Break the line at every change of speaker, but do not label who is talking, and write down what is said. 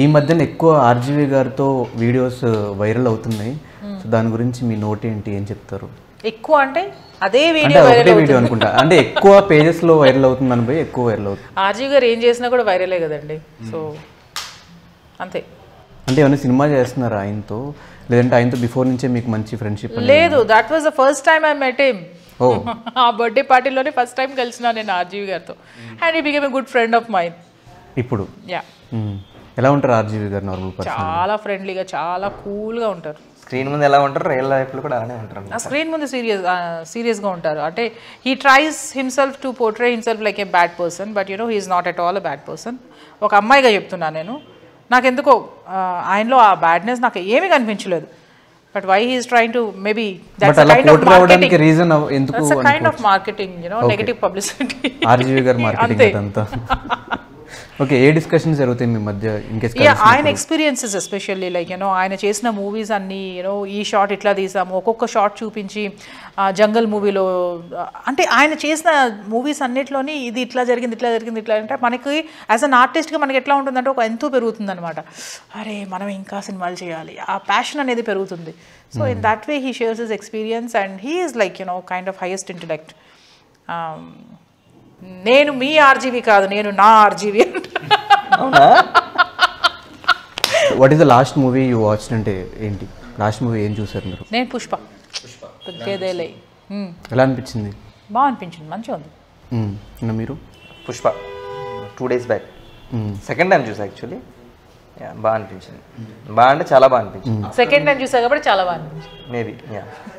ఈ మధ్యన ఎక్కువ ఆర్జీవి గారితో వీడియోస్ వైరల్ అవుతున్నాయి సో దాని గురించి మీ నోట్ ఏంటి ఏం చెప్తారు
ఎక్కువ అంటే అదే వీడియో వైరల్ వీడియో
అనుకుంటా అంటే ఎక్కువ పేజెస్ లో వైరల్ అవుతుంది అని ఎక్కువ వైరల్ అవుతుంది
ఆర్జీవి గారు ఏం చేసినా కూడా వైరలే కదండి సో అంతే
అంటే ఏమైనా సినిమా చేస్తున్నారా ఆయనతో లేదంటే ఆయనతో బిఫోర్ నుంచే మీకు మంచి ఫ్రెండ్షిప్ లేదు
that was the first time I met him ఆ బర్త్డే పార్టీలోనే ఫస్ట్ టైం కలిసిన నేను ఆర్జీవి గారితో and he a good friend of mine
ఇప్పుడు యా ఎలా ఉంటారు ఆర్జీవి గారు నార్మల్ చాలా
ఫ్రెండ్లీగా చాలా కూల్గా ఉంటారు
స్క్రీన్ ముందు ఎలా ఉంటారు రియల్ లైఫ్లో కూడా అలానే ఉంటారు
స్క్రీన్ ముందు సీరియస్ సీరియస్గా ఉంటారు అంటే he tries himself to portray himself like a bad person but you know he is not at all a bad person ఒక అమ్మాయిగా చెప్తున్నా నేను నాకెందుకో ఆయనలో ఆ బ్యాడ్నెస్ నాకు ఏమీ కనిపించలేదు but why he's trying to maybe that's kind of marketing reason ఎందుకు kind of marketing you know negative publicity
RGV గారు మార్కెటింగ్ అంతా ఓకే ఏ డిస్కషన్ జరుగుతాయి మీ మధ్య ఆయన
ఎక్స్పీరియన్సెస్ ఎస్పెషల్లీ లైక్ యూనో ఆయన చేసిన మూవీస్ అన్నీ యూనో ఈ షార్ట్ ఇట్లా తీసాము ఒక్కొక్క షాట్ చూపించి జంగల్ మూవీలో అంటే ఆయన చేసిన మూవీస్ అన్నిట్లోని ఇది ఇట్లా జరిగింది ఇట్లా జరిగింది ఇట్లా అంటే మనకి యాజ్ అన్ ఆర్టిస్ట్గా మనకి ఎట్లా ఉంటుందంటే ఒక ఎంతో పెరుగుతుంది అనమాట అరే మనం ఇంకా సినిమాలు చేయాలి ఆ ప్యాషన్ అనేది పెరుగుతుంది so in that way he shares his experience and he is like you know kind of highest intellect నేను మీ ఆర్జీవి కాదు నేను నా RGV
what is the last movie you watch అంటే ఏంటి లాస్ట్ మూవీ ఏం చూసారు మీరు
నేను పుష్ప పుష్పేదేలై ఎలా అనిపించింది బాగా అనిపించింది మంచిగా
ఉంది మీరు Pushpa two days back second time చూసా యాక్చువల్లీ బాగా అనిపించింది బాగా అంటే చాలా బాగా అనిపించింది సెకండ్
టైం చూసా కాబట్టి చాలా బాగా అనిపించింది మేబీ యా